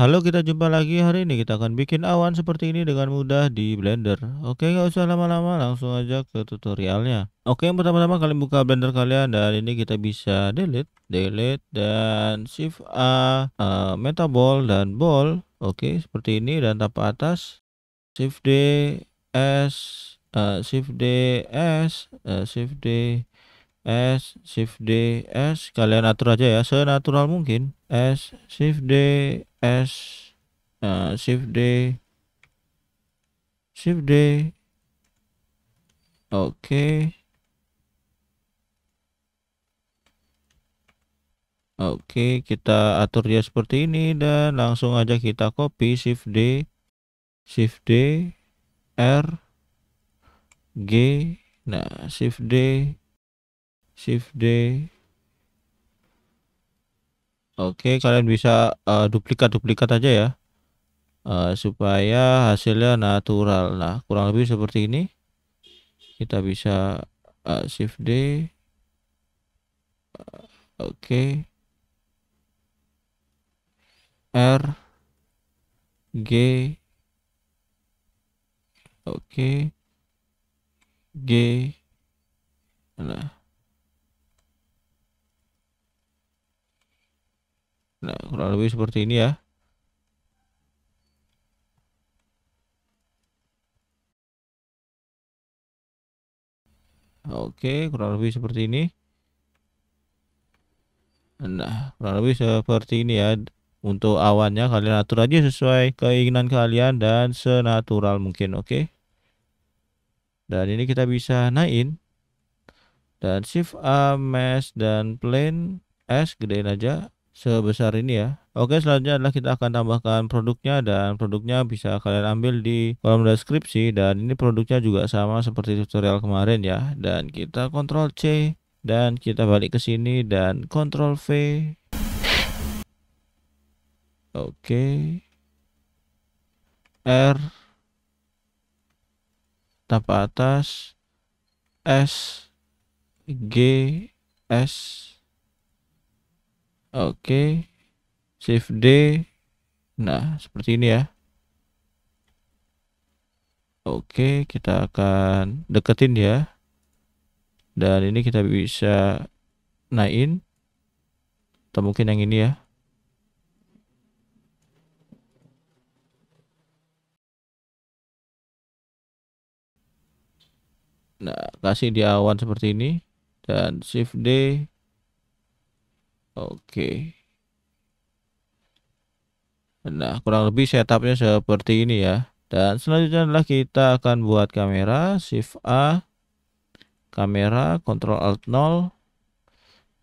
Halo kita jumpa lagi hari ini kita akan bikin awan seperti ini dengan mudah di blender Oke nggak usah lama-lama langsung aja ke tutorialnya Oke yang pertama-tama kalian buka blender kalian dan ini kita bisa delete delete dan shift A uh, meta dan ball Oke seperti ini dan tap atas shift D S uh, shift D S uh, shift D S shift D S kalian atur aja ya senatural mungkin S shift D S uh, shift D shift D oke okay. Oke, okay, kita atur dia seperti ini dan langsung aja kita copy shift D, shift D, R, G. Nah, shift D, shift D Oke kalian bisa eh, duplikat-duplikat uh, aja ya uh, supaya hasilnya natural nah kurang lebih seperti ini kita bisa uh, shift D uh, oke okay. R G oke okay. G nah kurang lebih seperti ini ya Oke kurang lebih seperti ini Nah kurang lebih seperti ini ya untuk awannya kalian atur aja sesuai keinginan kalian dan senatural mungkin oke dan ini kita bisa naikin dan shift A mesh dan plane S gedein aja sebesar ini ya. Oke selanjutnya adalah kita akan tambahkan produknya dan produknya bisa kalian ambil di kolom deskripsi dan ini produknya juga sama seperti tutorial kemarin ya dan kita kontrol C dan kita balik ke sini dan kontrol V Oke R tap atas S G S Oke. Shift D. Nah, seperti ini ya. Oke, kita akan deketin ya. Dan ini kita bisa naikin atau mungkin yang ini ya. Nah, kasih di awan seperti ini dan shift D Oke. Nah, kurang lebih setupnya seperti ini ya. Dan selanjutnya adalah kita akan buat kamera, shift A, kamera, control alt 0,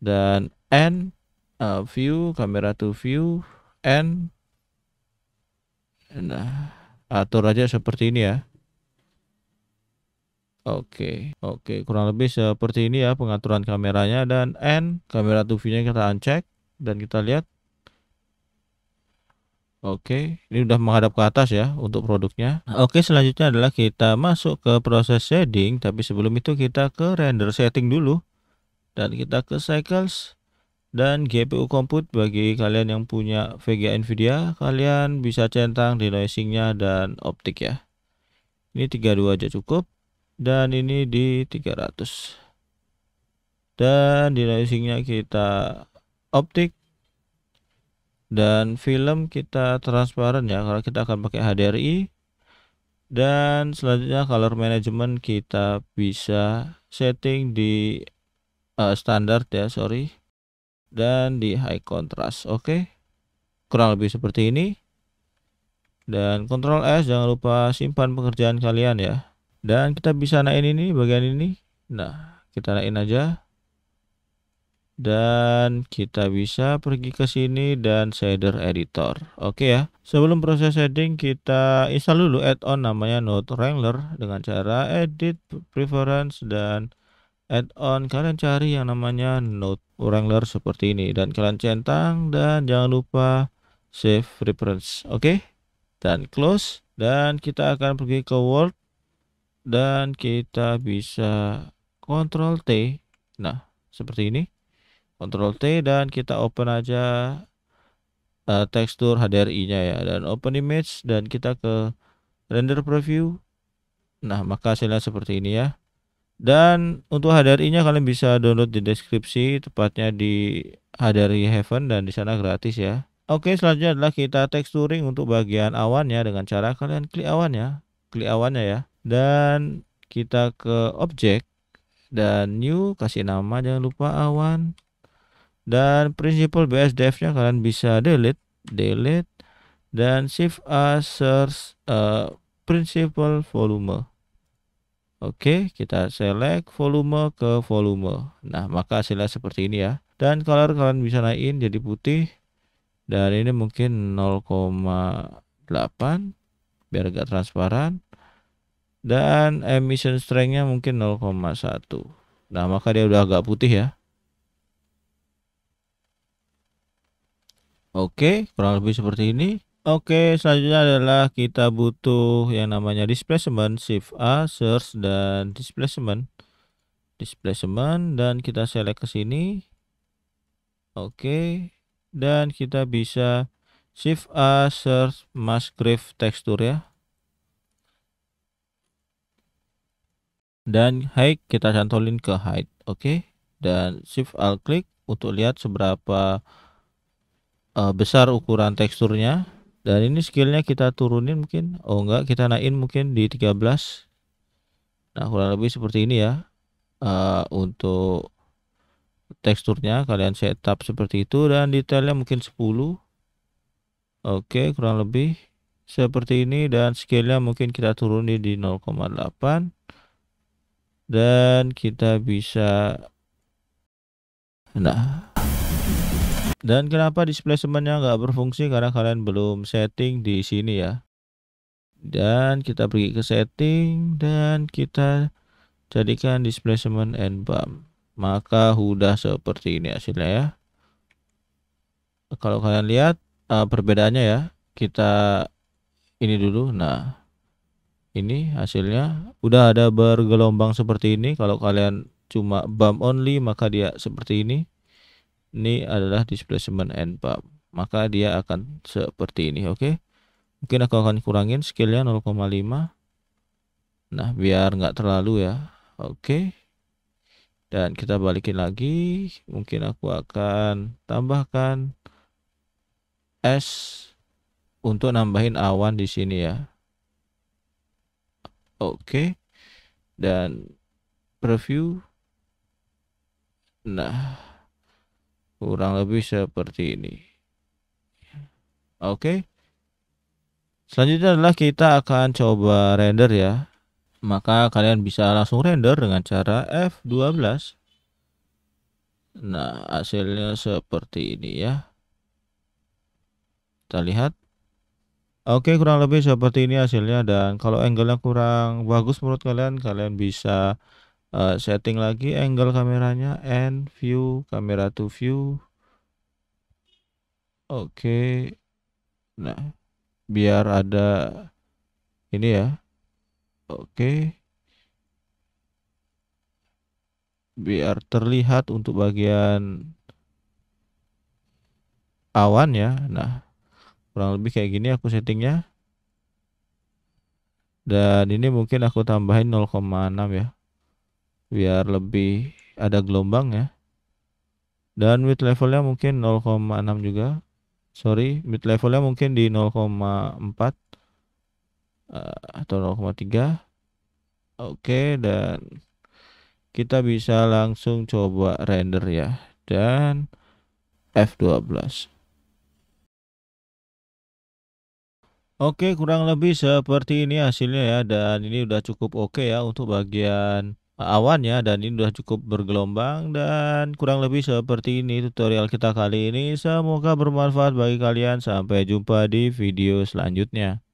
dan N, uh, view, kamera to view, N. Nah, atur aja seperti ini ya. Oke, oke, kurang lebih seperti ini ya pengaturan kameranya dan N kamera 2 kita uncheck dan kita lihat. Oke, ini udah menghadap ke atas ya untuk produknya. Oke, selanjutnya adalah kita masuk ke proses shading, tapi sebelum itu kita ke render setting dulu dan kita ke cycles dan GPU compute bagi kalian yang punya VGA Nvidia, kalian bisa centang nya dan optik ya. Ini 32 aja cukup dan ini di 300 dan di risingnya kita optik dan film kita transparan ya kalau kita akan pakai HDRI dan selanjutnya color management kita bisa setting di uh, standar ya sorry dan di high contrast oke okay. kurang lebih seperti ini dan kontrol S jangan lupa simpan pekerjaan kalian ya dan kita bisa naikin ini bagian ini nah kita naikin aja dan kita bisa pergi ke sini dan shader editor oke ya sebelum proses shading kita install dulu add-on namanya node wrangler dengan cara edit preference dan add-on kalian cari yang namanya node wrangler seperti ini dan kalian centang dan jangan lupa save reference oke dan close dan kita akan pergi ke world dan kita bisa kontrol T. Nah, seperti ini. Kontrol T dan kita open aja uh, tekstur HDRI-nya ya dan open image dan kita ke render preview. Nah, maka hasilnya seperti ini ya. Dan untuk HDRI-nya kalian bisa download di deskripsi, tepatnya di HDRI Heaven dan di sana gratis ya. Oke, selanjutnya adalah kita texturing untuk bagian awannya dengan cara kalian klik awannya, klik awannya ya dan kita ke objek dan new kasih nama jangan lupa awan dan prinsipal bsdf nya kalian bisa delete delete dan shift a search uh, principal volume Oke, kita select volume ke volume. Nah, maka hasilnya seperti ini ya. Dan color kalian bisa naikin jadi putih. Dan ini mungkin 0,8 biar agak transparan dan emission strengthnya mungkin 0,1. Nah, maka dia udah agak putih ya. Oke, kurang lebih seperti ini. Oke, selanjutnya adalah kita butuh yang namanya displacement, shift A, search dan displacement. Displacement dan kita select ke sini. Oke, dan kita bisa shift A, search, mask grave texture ya. dan height kita cantolin ke height oke okay? dan shift alt click untuk lihat seberapa uh, besar ukuran teksturnya dan ini skillnya kita turunin mungkin oh enggak kita naikin mungkin di 13 nah kurang lebih seperti ini ya uh, untuk teksturnya kalian setup seperti itu dan detailnya mungkin 10 oke okay, kurang lebih seperti ini dan scale mungkin kita turunin di dan kita bisa nah dan kenapa displacementnya nggak berfungsi karena kalian belum setting di sini ya dan kita pergi ke setting dan kita jadikan displacement and bump maka sudah seperti ini hasilnya ya kalau kalian lihat eh, perbedaannya ya kita ini dulu nah ini hasilnya udah ada bergelombang seperti ini kalau kalian cuma bump only maka dia seperti ini ini adalah displacement and bump maka dia akan seperti ini oke okay? mungkin aku akan kurangin skillnya 0,5 nah biar nggak terlalu ya oke okay. dan kita balikin lagi mungkin aku akan tambahkan S untuk nambahin awan di sini ya oke dan preview nah kurang lebih seperti ini oke selanjutnya adalah kita akan coba render ya maka kalian bisa langsung render dengan cara F12 nah hasilnya seperti ini ya kita lihat Oke, kurang lebih seperti ini hasilnya dan kalau angle-nya kurang bagus menurut kalian, kalian bisa uh, setting lagi angle kameranya and view kamera to view. Oke. Nah, biar ada ini ya. Oke. Biar terlihat untuk bagian awan ya. Nah, kurang lebih kayak gini aku settingnya dan ini mungkin aku tambahin 0,6 ya biar lebih ada gelombang ya dan mid levelnya mungkin 0,6 juga sorry mid levelnya mungkin di 0,4 eh, atau 0,3 Oke, okay, dan kita bisa langsung coba render ya. Dan F12. Oke, kurang lebih seperti ini hasilnya ya dan ini udah cukup oke ya untuk bagian e, awannya dan ini udah cukup bergelombang dan kurang lebih seperti ini tutorial kita kali ini. Semoga bermanfaat bagi kalian. Sampai jumpa di video selanjutnya.